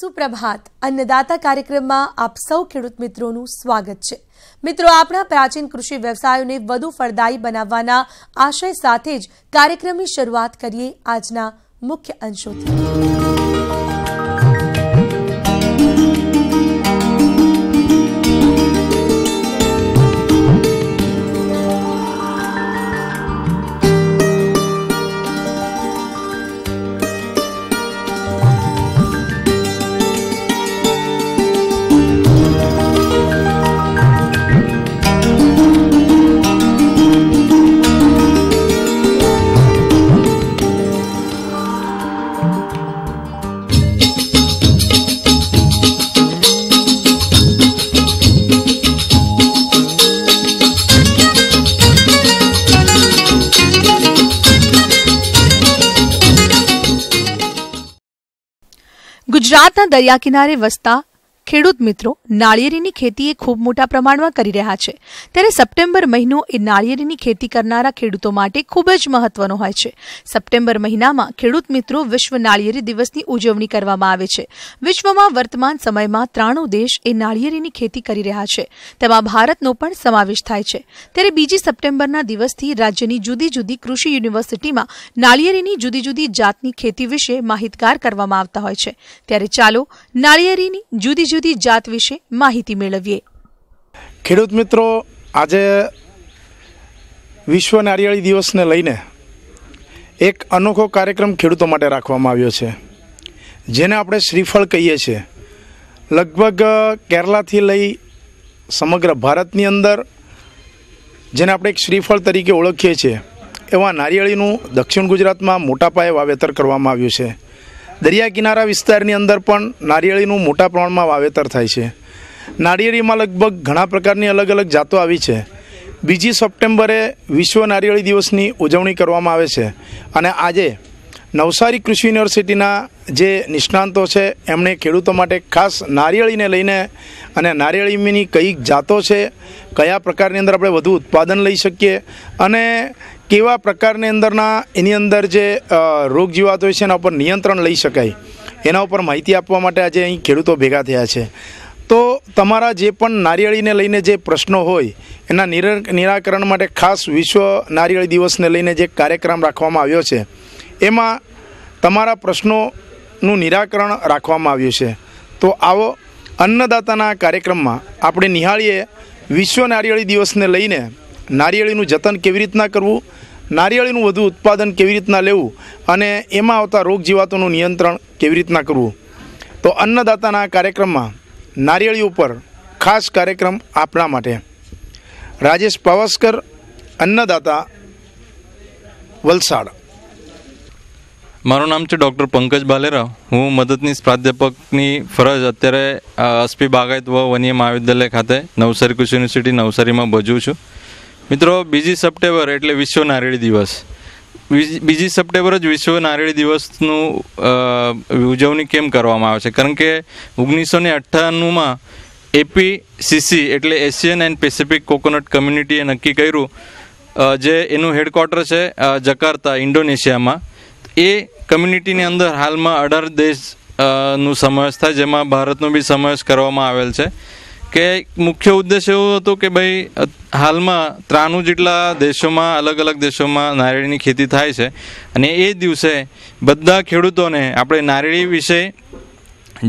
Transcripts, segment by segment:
સુપ્રભાત અન્નદાતા કાર્યક્રમમાં આપ સૌ ખેડૂત મિત્રોનું સ્વાગત છે મિત્રો આપણા પ્રાચીન કૃષિ વ્યવસાયોને વધુ ફળદાયી બનાવવાના આશય સાથે જ કાર્યક્રમની શરૂઆત કરીએ આજના મુખ્ય અંશોથી દરિયા કિનારે વસતા ખેડૂત મિત્રો નાળિયેરીની ખેતી એ ખૂબ મોટા પ્રમાણમાં કરી રહ્યા છે ત્યારે સપ્ટેમ્બર મહિનો એ નાળિયેરીની ખેતી કરનારા ખેડૂતો માટે ખૂબ જ મહત્વનો હોય છે સપ્ટેમ્બર મહિનામાં ખેડૂત મિત્રો વિશ્વ નાળિયેરી દિવસની ઉજવણી કરવામાં આવે છે વિશ્વમાં વર્તમાન સમયમાં ત્રાણું દેશ એ નાળિયેરીની ખેતી કરી રહ્યા છે તેમાં ભારતનો પણ સમાવેશ થાય છે ત્યારે બીજી સપ્ટેમ્બરના દિવસથી રાજ્યની જુદી જુદી કૃષિ યુનિવર્સિટીમાં નાળિયેરીની જુદી જુદી જાતની ખેતી વિશે માહિતગાર કરવામાં આવતા હોય છે ત્યારે ચાલો નાળિયેરીની જુદી જુદી જુદી જાત વિશે માહિતી મેળવીએ ખેડૂત મિત્રો આજે વિશ્વ નારિયેળી દિવસને લઈને એક અનોખો કાર્યક્રમ ખેડૂતો માટે રાખવામાં આવ્યો છે જેને આપણે શ્રીફળ કહીએ છીએ લગભગ કેરલાથી લઈ સમગ્ર ભારતની અંદર જેને આપણે એક શ્રીફળ તરીકે ઓળખીએ છીએ એવા નારિયેળીનું દક્ષિણ ગુજરાતમાં મોટા પાયે વાવેતર કરવામાં આવ્યું છે દરિયા કિનારા વિસ્તારની અંદર પણ નારિયેળીનું મોટા પ્રમાણમાં વાવેતર થાય છે નારિયેળીમાં લગભગ ઘણા પ્રકારની અલગ અલગ જાતો આવી છે બીજી સપ્ટેમ્બરે વિશ્વ નારિયેળી દિવસની ઉજવણી કરવામાં આવે છે અને આજે નવસારી કૃષિ યુનિવર્સિટીના જે નિષ્ણાંતો છે એમણે ખેડૂતો માટે ખાસ નારિયેળીને લઈને અને નારિયેળીની કઈ જાતો છે કયા પ્રકારની અંદર આપણે વધુ ઉત્પાદન લઈ શકીએ અને કેવા પ્રકારની અંદરના એની અંદર જે રોગ જીવાત હોય છે એના ઉપર નિયંત્રણ લઈ શકાય એના ઉપર માહિતી આપવા માટે આજે અહીં ખેડૂતો ભેગા થયા છે તો તમારા જે પણ નારિયેળીને લઈને જે પ્રશ્નો હોય એના નિરાકરણ માટે ખાસ વિશ્વ નારિયેળી દિવસને લઈને જે કાર્યક્રમ રાખવામાં આવ્યો છે એમાં તમારા પ્રશ્નોનું નિરાકરણ રાખવામાં આવ્યું છે તો આવો અન્નદાતાના કાર્યક્રમમાં આપણે નિહાળીએ વિશ્વ નારિયેળી દિવસને લઈને નારિયેળીનું જતન કેવી રીતના કરવું નારિયેળીનું વધુ ઉત્પાદન કેવી રીતના લેવું અને એમાં આવતા રોગ જીવાતોનું નિયંત્રણ કેવી રીતના કરવું તો અન્નદાતાના કાર્યક્રમમાં નારિયેળી ઉપર ખાસ કાર્યક્રમ આપણા માટે રાજેશ પાવસ્કર અન્નદાતા વલસાડ મારું નામ છે ડૉક્ટર પંકજ બાલેરા હું મદદનીશ પ્રાધ્યાપકની ફરજ અત્યારે અસ્પી બાગાયત વનીય મહાવિદ્યાલય ખાતે નવસારી કૃષિ યુનિવર્સિટી નવસારીમાં ભજું છું મિત્રો બીજી સપ્ટેમ્બર એટલે વિશ્વ નારિયેળી દિવસ બીજી સપ્ટેમ્બર જ વિશ્વ નારિયેળી દિવસનું ઉજવણી કેમ કરવામાં આવે છે કારણ કે ઓગણીસો ને અઠ્ઠાણુંમાં એપી સીસી એટલે એશિયન એન્ડ પેસિફિક કોકોનટ કમ્યુનિટીએ નક્કી કર્યું જે એનું હેડક્વાર્ટર છે જકાર્તા ઇન્ડોનેશિયામાં એ કમ્યુનિટીની અંદર હાલમાં અઢાર દેશ નું સમાવેશ થાય જેમાં ભારતનો બી સમાવેશ કરવામાં આવેલ છે કે મુખ્ય ઉદ્દેશ એવો હતો કે ભાઈ હાલમાં ત્રાણું જેટલા દેશોમાં અલગ અલગ દેશોમાં નારિયેળની ખેતી થાય છે અને એ દિવસે બધા ખેડૂતોને આપણે નારિયેળી વિશે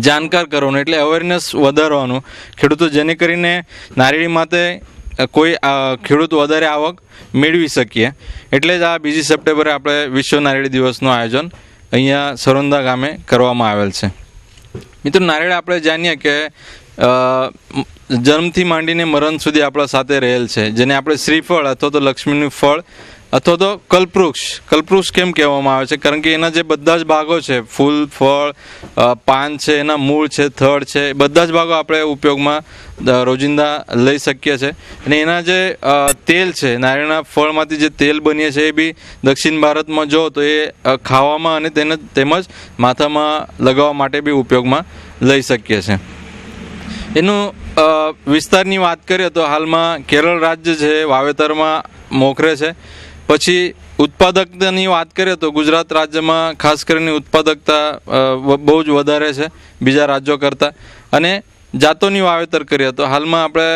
જાણકાર કરવાનું એટલે અવેરનેસ વધારવાનું ખેડૂતો જેને કરીને નારિયેળી માટે કોઈ ખેડૂત વધારે આવક મેળવી શકીએ એટલે જ આ બીજી સપ્ટેમ્બરે આપણે વિશ્વ નારિયેળી દિવસનું આયોજન અહીંયા સરોંદા ગામે કરવામાં આવેલ છે મિત્રો નારિયેળ આપણે જાણીએ કે જન્મથી માંડીને મરણ સુધી આપણા સાથે રહેલ છે જેને આપણે શ્રીફળ અથવા તો લક્ષ્મીનું ફળ અથવા તો કલ્પવૃક્ષ કલ્પવૃક્ષ કેમ કહેવામાં આવે છે કારણ કે એના જે બધા જ ભાગો છે ફૂલ ફળ પાન છે એના મૂળ છે થડ છે બધા જ ભાગો આપણે ઉપયોગમાં રોજિંદા લઈ શકીએ છીએ અને એના જે તેલ છે નારિયેળના ફળમાંથી જે તેલ બનીએ છે એ બી દક્ષિણ ભારતમાં જો તો એ ખાવામાં અને તેને તેમજ માથામાં લગાવવા માટે બી ઉપયોગમાં લઈ શકીએ છીએ એનું વિસ્તારની વાત કરીએ તો હાલમાં કેરળ રાજ્ય છે વાવેતરમાં મોખરે છે પછી ઉત્પાદકતાની વાત કરીએ તો ગુજરાત રાજ્યમાં ખાસ કરીને ઉત્પાદકતા બહુ જ વધારે છે બીજા રાજ્યો કરતાં અને જાતોની વાવેતર કરીએ તો હાલમાં આપણે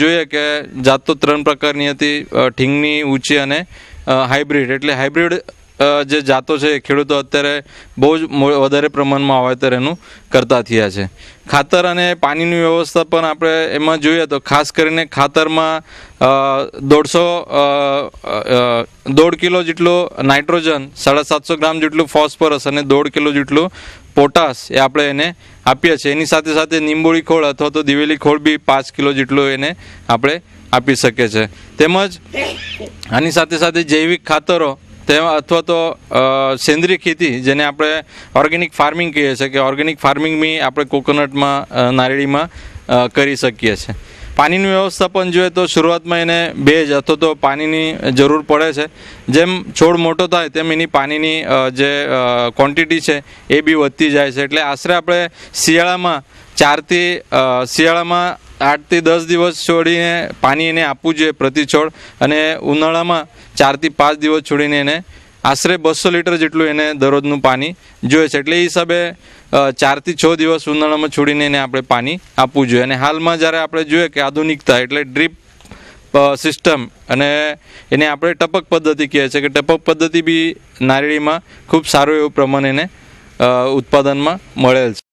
જોઈએ કે જાતો ત્રણ પ્રકારની હતી ઠીંગની ઊંચી અને હાઇબ્રિડ એટલે હાઇબ્રિડ જે જાતો છે ખેડૂતો અત્યારે બહુ જ વધારે પ્રમાણમાં વાવેતર એનું કરતા થયા છે ખાતર અને પાણીની વ્યવસ્થા પણ આપણે એમાં જોઈએ તો ખાસ કરીને ખાતરમાં દોઢસો દોઢ કિલો જેટલો નાઇટ્રોજન સાડા સાતસો ગ્રામ જેટલું ફોસ્ફરસ અને દોઢ કિલો જેટલું પોટાશ એ આપણે એને આપીએ છીએ એની સાથે સાથે લીંબોળી ખોળ અથવા તો દિવેલી ખોળ બી પાંચ કિલો જેટલો એને આપણે આપી શકીએ છીએ તેમજ આની સાથે સાથે જૈવિક ખાતરો તેમાં અથવા તો સેન્દ્રિય ખેતી જેને આપણે ઓર્ગેનિક ફાર્મિંગ કહીએ છીએ કે ઓર્ગેનિક ફાર્મિંગ બી આપણે કોકોનટમાં નારેળીમાં કરી શકીએ છીએ પાણીનું વ્યવસ્થાપન જોઈએ તો શરૂઆતમાં એને બે જ અથવા તો પાણીની જરૂર પડે છે જેમ છોડ મોટો થાય તેમ એની પાણીની જે ક્વોન્ટિટી છે એ બી વધતી જાય છે એટલે આશરે આપણે શિયાળામાં ચારથી શિયાળામાં આઠથી દસ દિવસ છોડીને પાણી એને આપવું જોઈએ પ્રતિ છોડ અને ઉનાળામાં ચારથી પાંચ દિવસ છોડીને એને આશરે બસો લીટર જેટલું એને દરરોજનું પાણી જોઈએ છે એટલે એ હિસાબે ચારથી છ દિવસ ઉનાળામાં છોડીને એને આપણે પાણી આપવું જોઈએ અને હાલમાં જ્યારે આપણે જોઈએ કે આધુનિકતા એટલે ડ્રીપ સિસ્ટમ અને એને આપણે ટપક પદ્ધતિ કહે છે કે ટપક પદ્ધતિ બી નારિયેળીમાં ખૂબ સારું એવું પ્રમાણ એને ઉત્પાદનમાં મળેલ છે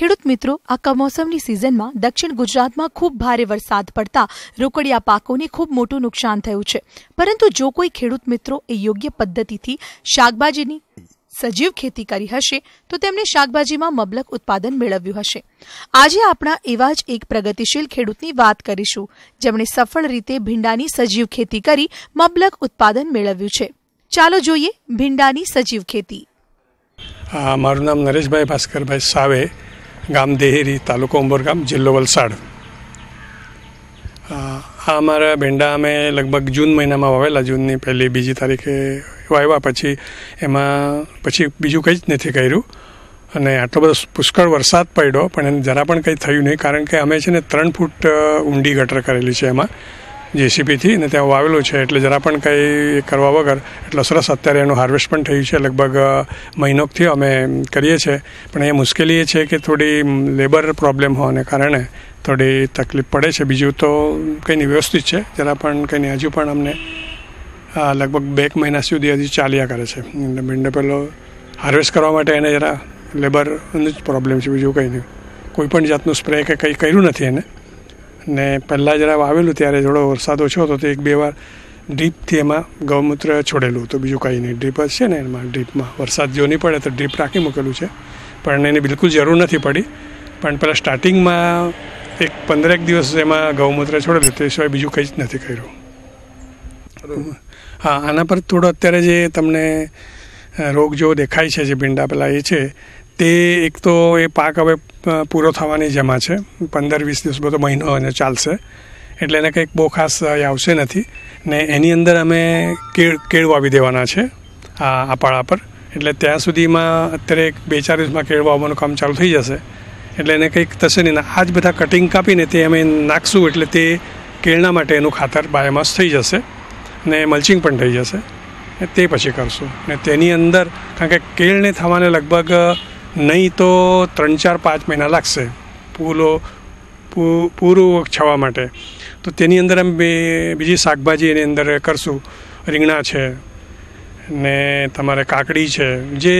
ખેડૂત મિત્રો આ કમોસમની સિઝનમાં દક્ષિણ ગુજરાતમાં ખૂબ ભારે વરસાદ પડતા રોકડિયા પાકોને ખૂબ મોટું નુકસાન થયું છે પરંતુ જો કોઈ ખેડૂત મિત્રો એ યોગ્ય પદ્ધતિથી શાકભાજીની સજીવ ખેતી કરી હશે તો તેમણે શાકભાજીમાં મબલક ઉત્પાદન મેળવ્યું હશે આજે આપણા એવા જ એક પ્રગતિશીલ ખેડૂતની વાત કરીશું જેમણે સફળ રીતે ભીંડાની સજીવ ખેતી કરી મબલક ઉત્પાદન મેળવ્યું છે ચાલો જોઈએ ભીંડાની સજીવ ખેતી મારું નામ નરેશભાઈ ભાસ્કરભાઈ સાવે ગામ દેહેરી તાલુકો ઉંબરગામ જિલ્લો વલસાડ આ અમારા ભેંડા અમે લગભગ જૂન મહિનામાં વાવેલા જૂનની પહેલી બીજી તારીખે વાવ્યા પછી એમાં પછી બીજું કંઈ જ નથી કર્યું અને આટલો બધો પુષ્કળ વરસાદ પડ્યો પણ એને જરા પણ કંઈ થયું નહીં કારણ કે અમે છે ને ત્રણ ફૂટ ઊંડી ગટર કરેલી છે એમાં જેસીબીથી અને ત્યાં વાવેલું છે એટલે જરા પણ કંઈ કરવા વગર એટલો સરસ અત્યારે એનું હાર્વેસ્ટ પણ થયું છે લગભગ મહિનોકથી અમે કરીએ છીએ પણ એ મુશ્કેલી એ છે કે થોડી લેબર પ્રોબ્લેમ હોવાને કારણે થોડી તકલીફ પડે છે બીજું તો કંઈ નહીં વ્યવસ્થિત છે જરા પણ કંઈ નહીં હજુ પણ અમને લગભગ બે મહિના સુધી હજી ચાલ્યા કરે છે એટલે ભીંડો પેલો હાર્વેસ્ટ કરવા માટે એને જરા લેબરનું જ પ્રોબ્લેમ છે બીજું કંઈ નહીં કોઈ પણ જાતનું સ્પ્રે કે કંઈ કર્યું નથી એને ને પહેલાં જરા વાવેલું ત્યારે થોડો વરસાદ ઓછો હતો તો એક બે વાર ડ્રીપથી એમાં ગૌમૂત્ર છોડેલું હતું બીજું કંઈ નહીં ડ્રીપ જ છે ને એમાં ડ્રીપમાં વરસાદ જો નહીં પડે તો ડ્રીપ રાખી મૂકેલું છે પણ એને બિલકુલ જરૂર નથી પડી પણ પહેલાં સ્ટાર્ટિંગમાં એક પંદરેક દિવસ એમાં ગૌમૂત્ર છોડેલું તે સિવાય બીજું કંઈ જ નથી કર્યું હા આના પર થોડો અત્યારે જે તમને રોગ જો દેખાય છે જે ભીંડા પેલા એ છે તે એક તો એ પાક હવે પૂરો થવાની જેમાં છે પંદર વીસ દિવસ બધો મહિનો એને ચાલશે એટલે એને કંઈક બહુ ખાસ આવશે નથી ને એની અંદર અમે કેળ કેળ વાવી દેવાના છે આ આપાળા પર એટલે ત્યાં સુધીમાં અત્યારે એક બે ચાર દિવસમાં કેળ વાવવાનું કામ ચાલુ થઈ જશે એટલે એને કંઈક થશે નહીં આ જ બધા કટિંગ કાપીને તે અમે નાખશું એટલે તે કેળના માટે એનું ખાતર બાયોમાસ થઈ જશે ને મલ્ચિંગ પણ થઈ જશે તે પછી કરશું ને તેની અંદર કારણ કે કેળને થવાને લગભગ નહીં તો ત્રણ ચાર પાંચ મહિના લાગશે પૂલો પૂરું છવા માટે તો તેની અંદર અમે બે બીજી શાકભાજી એની અંદર કરશું રીંગણા છે ને તમારે કાકડી છે જે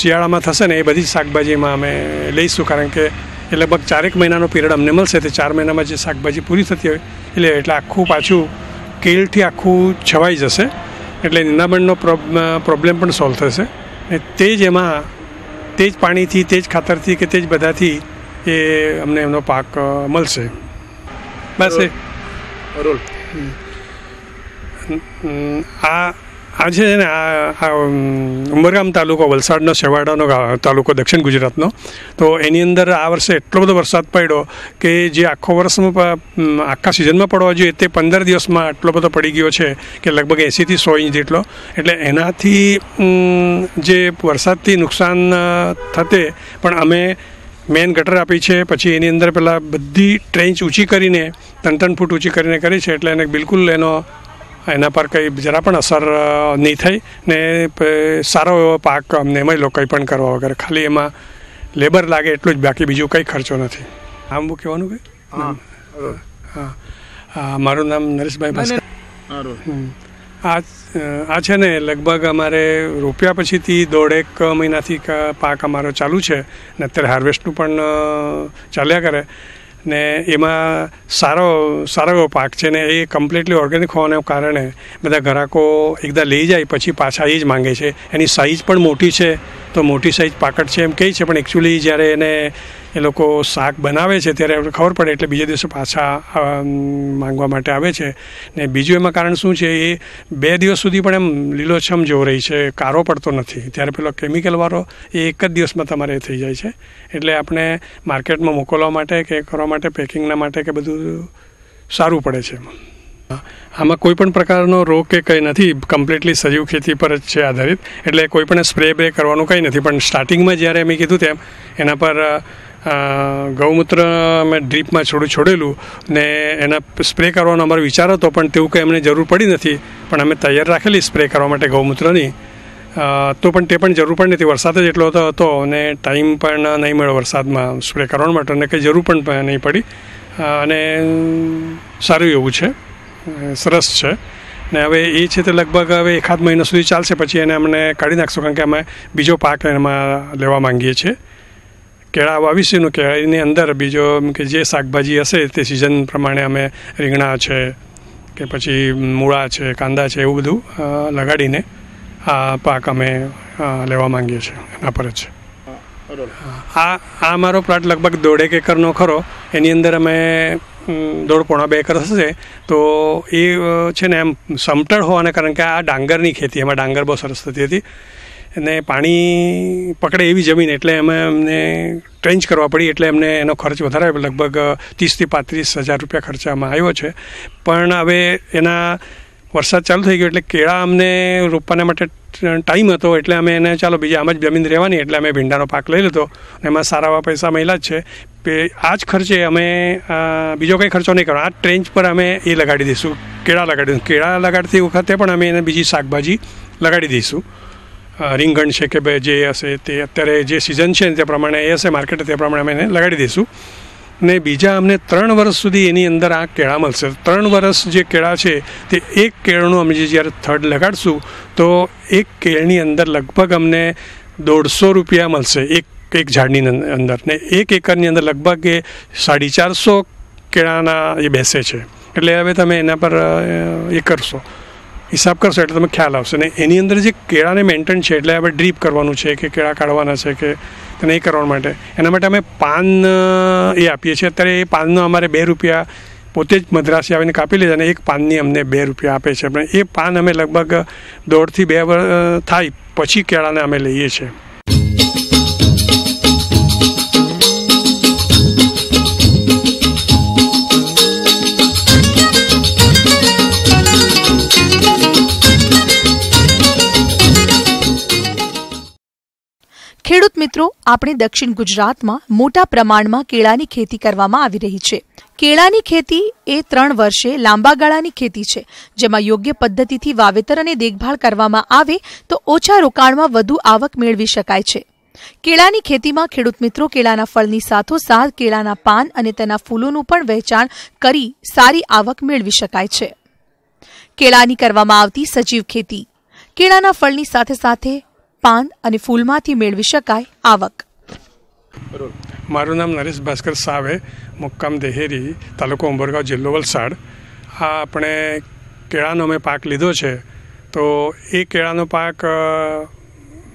શિયાળામાં થશે ને એ બધી શાકભાજીમાં અમે લઈશું કારણ કે એ લગભગ ચારેક મહિનાનો પીરિયડ અમને મળશે તે ચાર મહિનામાં જે શાકભાજી પૂરી થતી હોય એટલે એટલે આખું પાછું કેળથી આખું છવાઈ જશે એટલે નિંદામણનો પ્રોબ્લેમ પણ સોલ્વ થશે તે જ એમાં તે જ પાણીથી તે જ ખાતરથી કે તે જ બધાથી એ અમને એમનો પાક મળશે બસ આ આજે છે ને આ ઉમરગામ તાલુકો વલસાડનો શેવાડાનો તાલુકો દક્ષિણ ગુજરાતનો તો એની અંદર આ વર્ષે એટલો બધો વરસાદ પડ્યો કે જે આખો વર્ષમાં આખા સિઝનમાં પડવા જોઈએ તે પંદર દિવસમાં આટલો બધો પડી ગયો છે કે લગભગ એંસીથી સો ઇંચ જેટલો એટલે એનાથી જે વરસાદથી નુકસાન થતે પણ અમે મેન ગટર આપી છે પછી એની અંદર પહેલાં બધી ટ્રેન્ચ ઊંચી કરીને ત્રણ ત્રણ ફૂટ ઊંચી કરીને કરી છે એટલે એને બિલકુલ એનો એના પર કંઈ જરા પણ અસર નહીં થઈ ને સારો એવો પાક અમને એમાં લોકો કંઈ પણ કરવા વગર ખાલી એમાં લેબર લાગે એટલું જ બાકી બીજું કંઈ ખર્ચો નથી આમ બહુ કહેવાનું કે હા હા મારું નામ નરેશભાઈ ભાસ્કર આ આ છે ને લગભગ અમારે રૂપિયા પછીથી દોઢેક મહિનાથી પાક અમારો ચાલુ છે ને અત્યારે હાર્વેસ્ટનું પણ ચાલ્યા કરે ને એમાં સારો સારો એવો પાક છે ને એ કમ્પ્લીટલી ઓર્ગેનિક હોવાને કારણે બધા ગ્રાહકો એકદા લઈ જાય પછી પાછા એ જ માંગે છે એની સાઇઝ પણ મોટી છે તો મોટી સાઇઝ પાકટ છે એમ કહે છે પણ એકચ્યુઅલી જ્યારે એને એ લોકો શાક બનાવે છે ત્યારે ખબર પડે એટલે બીજા દિવસે પાછા માંગવા માટે આવે છે ને બીજું એમાં કારણ શું છે એ બે દિવસ સુધી પણ એમ લીલોછમ જેવો રહી છે કારો પડતો નથી ત્યારે પેલો કેમિકલવાળો એ એક જ દિવસમાં તમારે થઈ જાય છે એટલે આપણે માર્કેટમાં મોકલવા માટે કે કરવા માટે પેકિંગના માટે કે બધું સારું પડે છે એમાં આમાં કોઈ પણ પ્રકારનો રોગ કે કંઈ નથી કમ્પ્લીટલી સજીવ ખેતી પર જ છે આધારિત એટલે કોઈ પણ સ્પ્રે બ્રે કરવાનું કંઈ નથી પણ સ્ટાર્ટિંગમાં જ્યારે મેં કીધું તેમ એના પર ગૌમૂત્ર અમે ડ્રીપમાં છોડું છોડેલું ને એના સ્પ્રે કરવાનો અમારો વિચાર હતો પણ તેવું કંઈ અમને જરૂર પડી નથી પણ અમે તૈયાર રાખેલી સ્પ્રે કરવા માટે ગૌમૂત્રની તો પણ તે પણ જરૂર પડી નથી વરસાદ જ એટલો હતો હતો અને ટાઈમ પણ નહીં મળ્યો વરસાદમાં સ્પ્રે કરવા માટે અને કંઈ જરૂર પણ નહીં પડી અને સારું એવું છે સરસ છે ને હવે એ છે તે લગભગ હવે એકાદ મહિના સુધી ચાલશે પછી એને અમને કાઢી નાખશું કારણ કે અમે બીજો પાક એમાં લેવા માંગીએ છીએ કેળા વાવીશું કેળાની અંદર બીજો કે જે શાકભાજી હશે તે સિઝન પ્રમાણે અમે રીંગણા છે કે પછી મૂળા છે કાંદા છે એવું બધું લગાડીને આ પાક અમે લેવા માંગીએ છીએ એના પર જ આ આ મારો પ્લાટ લગભગ દોઢેક એકરનો ખરો એની અંદર અમે દોઢ પોણા બે એકર થશે તો એ છે ને એમ સમતળ હોવાને કારણ કે આ ડાંગરની ખેતી એમાં ડાંગર બહુ સરસ થતી હતી અને પાણી પકડે એવી જમીન એટલે અમે અમને ટ્રેન્ચ કરવા પડી એટલે એમને એનો ખર્ચ વધારે લગભગ ત્રીસથી પાંત્રીસ હજાર રૂપિયા ખર્ચામાં આવ્યો છે પણ હવે એના વરસાદ ચાલુ થઈ ગયો એટલે કેળા અમને રોપવાના માટે ટાઈમ હતો એટલે અમે એને ચાલો બીજા આમ જ જમીન રહેવાની એટલે અમે ભીંડાનો પાક લઈ લીધો એમાં સારા એવા પૈસા મળેલા જ છે આ જ ખર્ચે અમે બીજો કંઈ ખર્ચો નહીં કરવાનો આ ટ્રેન્ચ પર અમે એ લગાડી દઈશું કેળા લગાડી દઈશું કેળા લગાડતી વખતે પણ અમે એને બીજી શાકભાજી લગાડી દઈશું રીંગણ છે કે ભાઈ જે હશે તે અત્યારે જે સિઝન છે તે પ્રમાણે એ હશે માર્કેટ તે પ્રમાણે અમે એને લગાડી દઈશું ને બીજા અમને ત્રણ વર્ષ સુધી એની અંદર આ કેળા મળશે ત્રણ વર્ષ જે કેળા છે તે એક કેળનું અમે જે જ્યારે થર્ડ લગાડશું તો એક કેળની અંદર લગભગ અમને દોઢસો રૂપિયા મળશે એક એક ઝાડની અંદર ને એક એકરની અંદર લગભગ એ સાડી ચારસો કેળાના એ બેસે છે એટલે હવે તમે એના પર એ કરશો હિસાબ કરશો એટલે તમે ખ્યાલ આવશે ને એની અંદર જે કેળાને મેન્ટેન છે એટલે આપણે ડ્રીપ કરવાનું છે કે કેળા કાઢવાના છે કે તેને એ કરવા માટે એના માટે અમે પાન એ આપીએ છીએ અત્યારે એ પાનનો અમારે બે રૂપિયા પોતે જ મદ્રાસી આવીને કાપી લીધા અને એક પાનની અમને બે રૂપિયા આપે છે પણ એ પાન અમે લગભગ દોઢથી બે થાય પછી કેળાને અમે લઈએ છીએ ખેડૂત મિત્રો આપણે દક્ષિણ ગુજરાતમાં મોટા પ્રમાણમાં કેળાની ખેતી કરવામાં આવી રહી છે કેળાની ખેતી એ ત્રણ વર્ષે લાંબા ગાળાની ખેતી છે જેમાં યોગ્ય પદ્ધતિથી વાવેતર અને દેખભાળ કરવામાં આવે તો ઓછા રોકાણમાં વધુ આવક મેળવી શકાય છે કેળાની ખેતીમાં ખેડૂત મિત્રો કેળાના ફળની સાથોસાથ કેળાના પાન અને તેના ફૂલોનું પણ વહેંચાણ કરી સારી આવક મેળવી શકાય છે કેળાની કરવામાં આવતી સજીવ ખેતી કેળાના ફળની સાથે સાથે પાન અને ફૂલમાંથી મેળવી શકાય આવક મારું નામ નરેશ ભાસ્કર સાવે મુક્કામ દેહેરી તાલુકો ઉંબરગાંવ જિલ્લો વલસાડ આ આપણે કેળાનો અમે પાક લીધો છે તો એ કેળાનો પાક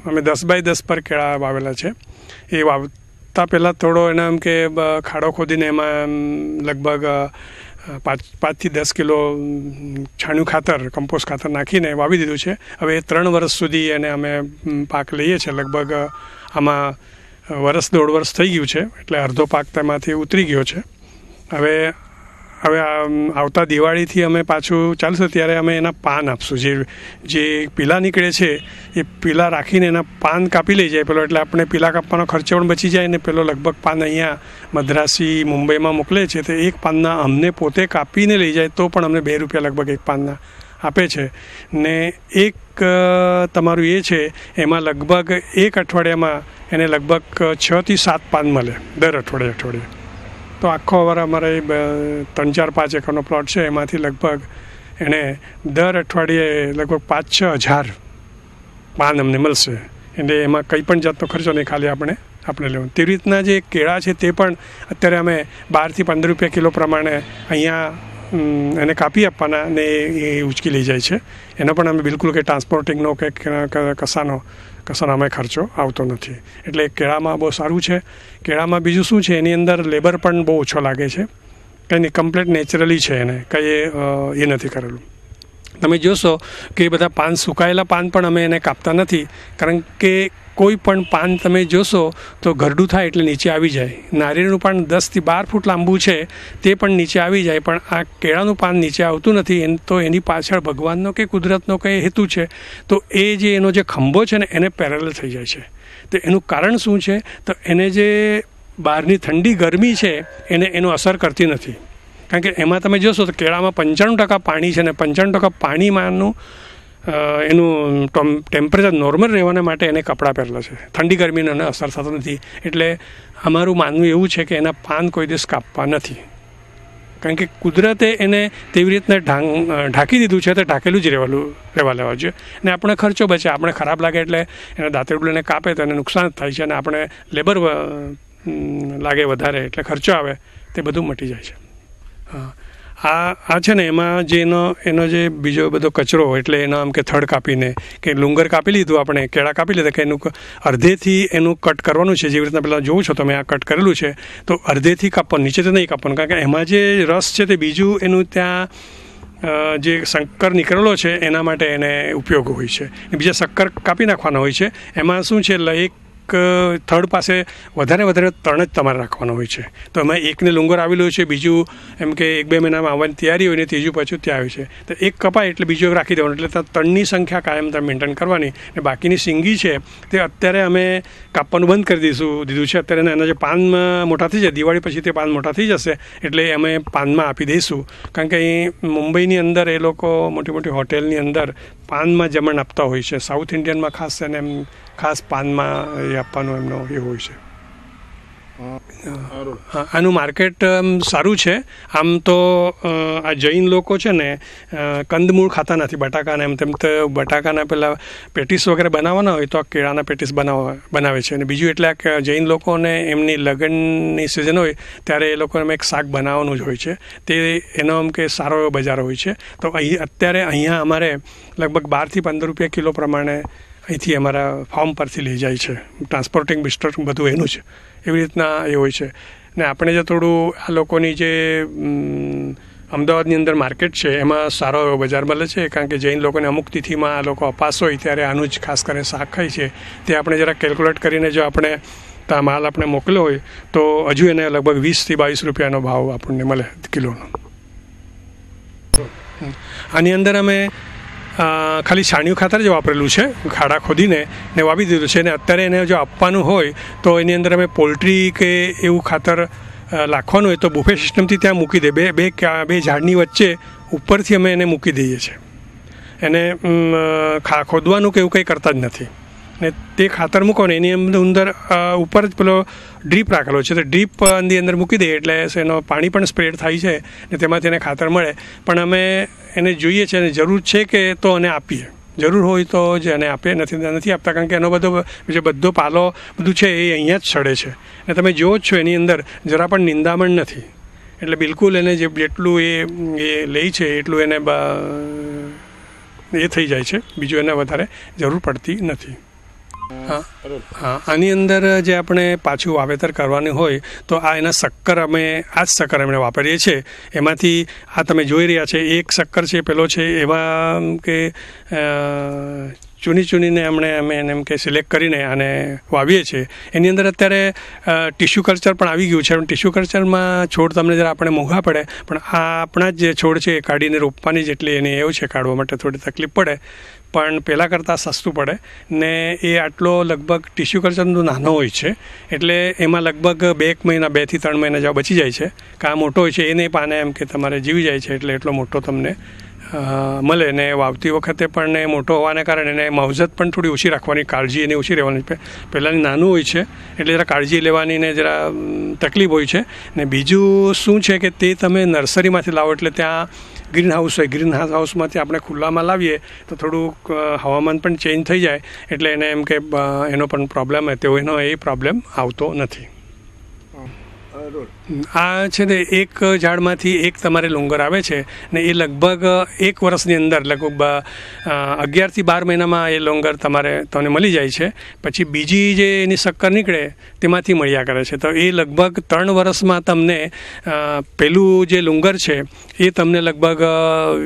અમે દસ બાય દસ પર કેળા વાવેલા છે એ વાવતા પહેલાં થોડો એને એમ કે ખાડો ખોદીને એમાં લગભગ પાંચ પાંચથી દસ કિલો છાણિયું ખાતર કમ્પોસ્ટ ખાતર નાખીને વાવી દીધું છે હવે એ ત્રણ વર્ષ સુધી એને અમે પાક લઈએ છીએ લગભગ આમાં વર્ષ દોઢ વર્ષ થઈ ગયું છે એટલે અડધો પાક તેમાંથી ઉતરી ગયો છે હવે હવે આવતા દિવાળીથી અમે પાછું ચાલશે ત્યારે અમે એના પાન આપશું જે જે પીલા નીકળે છે એ પીલા રાખીને એના પાન કાપી લઈ જાય પેલો એટલે આપણે પીલા કાપવાનો ખર્ચો પણ બચી જાય ને પેલો લગભગ પાન અહીંયા મદ્રાસી મુંબઈમાં મોકલે છે તો એક પાનના અમને પોતે કાપીને લઈ જાય તો પણ અમને બે રૂપિયા લગભગ એક પાનના આપે છે ને એક તમારું એ છે એમાં લગભગ એક અઠવાડિયામાં એને લગભગ છથી સાત પાન મળે દર અઠવાડિયે અઠવાડિયે તો આખો અવાર અમારે ત્રણ ચાર પાંચ એકરનો પ્લોટ છે એમાંથી લગભગ એણે દર અઠવાડિયે લગભગ પાંચ છ હજાર પાન અમને મળશે એટલે એમાં કંઈ પણ જાતનો ખર્ચો નહીં ખાલી આપણે આપણે લેવું તે રીતના જે કેળા છે તે પણ અત્યારે અમે બારથી પંદર રૂપિયા કિલો પ્રમાણે અહીંયા એને કાપી આપવાના ને એ ઉચકી લઈ જાય છે એનો પણ અમે બિલકુલ કે ટ્રાન્સપોર્ટિંગનો કે કસાનો કસરામાં ખર્ચો આવતો નથી એટલે કેળામાં બહુ સારું છે કેળામાં બીજું શું છે એની અંદર લેબર પણ બહુ ઓછો લાગે છે કંઈ નહીં કમ્પ્લીટ નેચરલી છે એને કંઈ એ નથી કરેલું તમે જોશો કે એ બધા પાન સુકાયેલા પાન પણ અમે એને કાપતા નથી કારણ કે કોઈ પણ પાન તમે જોશો તો ગરડું થાય એટલે નીચે આવી જાય નારિયેળનું પાન દસથી બાર ફૂટ લાંબુ છે તે પણ નીચે આવી જાય પણ આ કેળાનું પાન નીચે આવતું નથી તો એની પાછળ ભગવાનનો કે કુદરતનો કંઈ હેતુ છે તો એ જે એનો જે ખંભો છે ને એને પેરેલ થઈ જાય છે તો એનું કારણ શું છે તો એને જે બહારની ઠંડી ગરમી છે એને એનું અસર કરતી નથી કારણ કે એમાં તમે જોશો તો કેળામાં પંચાણું ટકા પાણી છે ને પંચાણું ટકા પાણીમાંનું એનું ટેમ્પરેચર નોર્મલ રહેવાના માટે એને કપડાં પહેરેલા છે ઠંડી ગરમીને એને અસર થતો નથી એટલે અમારું માનવું એવું છે કે એના પાન કોઈ દિવસ કાપવા નથી કારણ કે કુદરતે એને તેવી રીતના ઢાંગ ઢાંકી દીધું છે તો ઢાંકેલું જ રહેવાનું રહેવા લેવા જોઈએ અને આપણે ખર્ચો બચે આપણે ખરાબ લાગે એટલે એના દાંતેડું કાપે તો એને નુકસાન થાય છે અને આપણે લેબર લાગે વધારે એટલે ખર્ચો આવે તે બધું મટી જાય છે હા આ આ છે ને એમાં જે એનો એનો જે બીજો બધો કચરો એટલે એનો આમ કે થડ કાપીને કે લુંગર કાપી લીધું આપણે કેળા કાપી લીધા કે એનું અર્ધેથી એનું કટ કરવાનું છે જેવી રીતના પહેલાં જોઉં છો તમે આ કટ કરેલું છે તો અડધેથી કાપવાનું તો નહીં કાપવાનું કારણ કે એમાં જે રસ છે તે બીજું એનું ત્યાં જે શંકર નીકળેલો છે એના માટે એને ઉપયોગ હોય છે બીજા શક્કર કાપી નાખવાના હોય છે એમાં શું છે એક એક થર્ડ પાસે વધારે વધારે ત્રણ જ તમારે રાખવાનો હોય છે તો એમાં એકને લુંગર આવેલું છે બીજું એમ કે એક બે મહિનામાં આવવાની તૈયારી હોય ને ત્રીજું પાછું ત્યાં આવે છે તો એક કપાય એટલે બીજું રાખી દેવાનું એટલે ત્રણની સંખ્યા કાયમ તમે મેન્ટેન કરવાની અને બાકીની સિંગી છે તે અત્યારે અમે કાપવાનું બંધ કરી દઈશું દીધું છે અત્યારે એના જે પાન મોટા થઈ જાય દિવાળી પછી તે પાન મોટા થઈ જશે એટલે અમે પાનમાં આપી દઈશું કારણ કે અહીં મુંબઈની અંદર એ લોકો મોટી મોટી હોટેલની અંદર પાનમાં જમણ આપતા હોય છે સાઉથ ઇન્ડિયનમાં ખાસ એને એમ ખાસ પાનમાં જાણકારી આપવાનો એમનો એ હોય છે આનું માર્કેટ સારું છે આમ તો આ જૈન લોકો છે ને કંદમૂળ ખાતા નથી બટાકાને એમ તેમ તો બટાકાના પહેલાં પેટીસ વગેરે બનાવવાના હોય તો આ કેળાના પેટીસ બનાવવા બનાવે છે અને બીજું એટલે કે જૈન લોકોને એમની લગ્નની સિઝન હોય ત્યારે એ લોકોને એક શાક બનાવવાનું જ હોય છે તે એનો આમ કે સારો એવો બજાર હોય છે તો અહીં અત્યારે અહીંયા અમારે લગભગ બારથી પંદર રૂપિયા કિલો પ્રમાણે અહીંથી અમારા ફોર્મ પરથી લઈ જાય છે ટ્રાન્સપોર્ટિંગ મિસ્ટર બધું એનું છે એવી રીતના એ હોય છે ને આપણે જે થોડું આ લોકોની જે અમદાવાદની અંદર માર્કેટ છે એમાં સારો એવો બજાર મળે છે કારણ કે જૈન લોકોને અમુક તિથિમાં આ લોકો અપાસ હોય ત્યારે આનું જ ખાસ કરીને શાક ખાય છે તે આપણે જરા કેલ્ક્યુલેટ કરીને જો આપણે આ માલ આપણે મોકલ્યો હોય તો હજુ એને લગભગ વીસથી બાવીસ રૂપિયાનો ભાવ આપણને મળે કિલોનો આની અંદર અમે ખાલી છાણિયું ખાતર જ વાપરેલું છે ખાડા ખોદીને ને વાવી દીધું છે અને અત્યારે એને જો આપવાનું હોય તો એની અંદર અમે પોલ્ટ્રી કે એવું ખાતર લાખવાનું હોય તો બુફે સિસ્ટમથી ત્યાં મૂકી દે બે બે બે ઝાડની વચ્ચે ઉપરથી અમે એને મૂકી દઈએ છીએ એને ખા ખોદવાનું કે એવું કંઈ કરતા જ નથી ને તે ખાતર મૂકો ને એની અંદર ઉપર જ પેલો ડ્રીપ રાખેલો છે તો ડ્રીપની અંદર મૂકી દઈએ એટલે એનો પાણી પણ સ્પ્રેડ થાય છે ને તેમાંથી એને ખાતર મળે પણ અમે એને જોઈએ છે અને જરૂર છે કે તો એને આપીએ જરૂર હોય તો જ એને આપે નથી નથી આપતા કારણ કે એનો બધો જે બધો પાલો બધું છે એ અહીંયા જ સડે છે ને તમે જુઓ જ છો એની અંદર જરા પણ નિંદામણ નથી એટલે બિલકુલ એને જે જેટલું એ એ લે છે એટલું એને એ થઈ જાય છે બીજું એને વધારે જરૂર પડતી નથી હા આની અંદર જે આપણે પાછું વાવેતર કરવાનું હોય તો આ એના શક્કર અમે આ જ શક્કર અમે વાપરીએ છીએ એમાંથી આ તમે જોઈ રહ્યા છે એક શક્કર છે પેલો છે એવા કે ચૂની ચૂનીને એમણે અમે એને એમ કે સિલેક્ટ કરીને આને વાવીએ છીએ એની અંદર અત્યારે ટિશ્યુ કલ્ચર પણ આવી ગયું છે ટિશ્યુ કલ્ચરમાં છોડ તમને જરા આપણે મોંઘા પડે પણ આ આપણા જ જે છોડ છે એ કાઢીને રોપવાની જેટલી એની એવું છે કાઢવા માટે થોડી તકલીફ પડે પણ પહેલાં કરતાં સસ્તું પડે ને એ આટલો લગભગ ટિશ્યુ કલ્ચરનો નાનો હોય છે એટલે એમાં લગભગ બે એક મહિના બેથી ત્રણ મહિના જેવા બચી જાય છે કાં મોટો હોય છે એ નહીં પાને એમ કે તમારે જીવી જાય છે એટલે એટલો મોટો તમને મળે ને વાવતી વખતે પણ એ મોટો હોવાને કારણે એને માવજત પણ થોડી ઓછી રાખવાની કાળજી એની ઓછી રહેવાની પહેલાંની નાનું હોય છે એટલે જરા કાળજી લેવાની ને જરા તકલીફ હોય છે ને બીજું શું છે કે તે તમે નર્સરીમાંથી લાવો એટલે ત્યાં ગ્રીન હાઉસ હોય ગ્રીન હાઉસમાંથી આપણે ખુલ્લામાં લાવીએ તો થોડુંક હવામાન પણ ચેન્જ થઈ જાય એટલે એને એમ કે એનો પણ પ્રોબ્લેમ હોય તેવો એનો એ પ્રોબ્લેમ આવતો નથી આ છે ને એક ઝાડમાંથી એક તમારે લોંગર આવે છે ને એ લગભગ એક વર્ષની અંદર લગભગ અગિયારથી બાર મહિનામાં એ લોંગર તમારે તમને મળી જાય છે પછી બીજી જે એની શક્કર નીકળે તેમાંથી મળ્યા કરે છે તો એ લગભગ ત્રણ વર્ષમાં તમને પહેલું જે લુંગર છે એ તમને લગભગ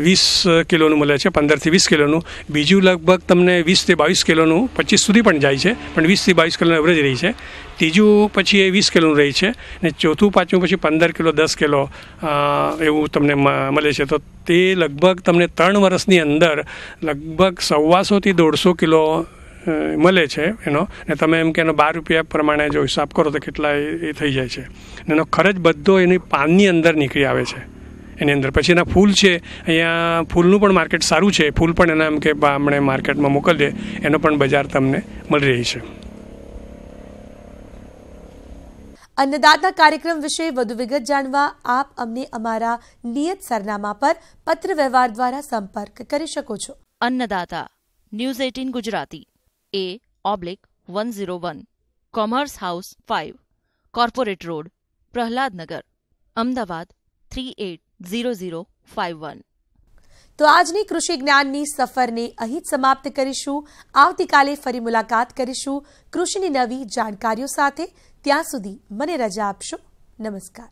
વીસ કિલોનું મળે છે પંદરથી વીસ કિલોનું બીજું લગભગ તમને વીસથી બાવીસ કિલોનું પચીસ સુધી પણ જાય છે પણ વીસથી બાવીસ કિલોનું એવરેજ રહી છે ત્રીજું પછી એ વીસ કિલોનું રહે છે ને ચોથું પાંચમું પછી પંદર કિલો દસ કિલો એવું તમને મળે છે તો તે લગભગ તમને ત્રણ વર્ષની અંદર લગભગ સવાસોથી દોઢસો કિલો મળે છે એનો ને તમે એમ કે એનો બાર રૂપિયા પ્રમાણે જો હિસાબ કરો તો કેટલા એ થઈ જાય છે ને એનો ખર્ચ બધો એની પાનની અંદર નીકળી આવે છે એની અંદર પછી એના ફૂલ છે અહીંયા ફૂલનું પણ માર્કેટ સારું છે ફૂલ પણ એના એમ કે હમણાં માર્કેટમાં મોકલીએ એનો પણ બજાર તમને મળી રહી છે અન્નદાતા કાર્યક્રમ વિશે વધુ વિગત જાણવા આપ અમને અમારા નિયત સરનામા પર પત્ર વ્યવહાર દ્વારા સંપર્ક કરી શકો છો Annadata news eighteen Gujarati A oblique one zero one commerce house five corporate road Prahladnagar Ahmedabad three eight zero zero five one તો આજની કૃષિ જ્ઞાનની સફરને અહીં જ સમાપ્ત કરીશું આવતીકાલે ફરી મુલાકાત કરીશું કૃષિની નવી જાણકારીઓ સાથે ત્યાં સુધી મને રજા આપશો નમસ્કાર